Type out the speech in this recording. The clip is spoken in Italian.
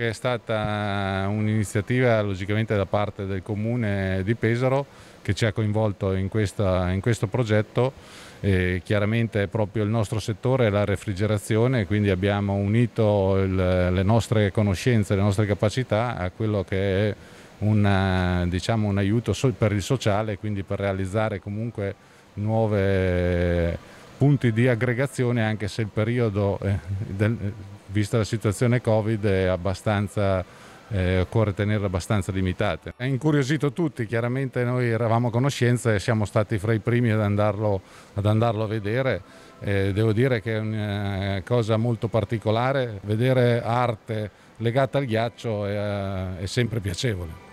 È stata un'iniziativa logicamente da parte del comune di Pesaro che ci ha coinvolto in, questa, in questo progetto e chiaramente proprio il nostro settore è la refrigerazione, quindi abbiamo unito il, le nostre conoscenze, le nostre capacità a quello che è una, diciamo, un aiuto per il sociale, quindi per realizzare comunque nuove punti di aggregazione anche se il periodo eh, del, vista la situazione Covid, è abbastanza eh, occorre tenerle abbastanza limitate. Ha incuriosito tutti, chiaramente noi eravamo a conoscenza e siamo stati fra i primi ad andarlo, ad andarlo a vedere. Eh, devo dire che è una eh, cosa molto particolare, vedere arte legata al ghiaccio è, eh, è sempre piacevole.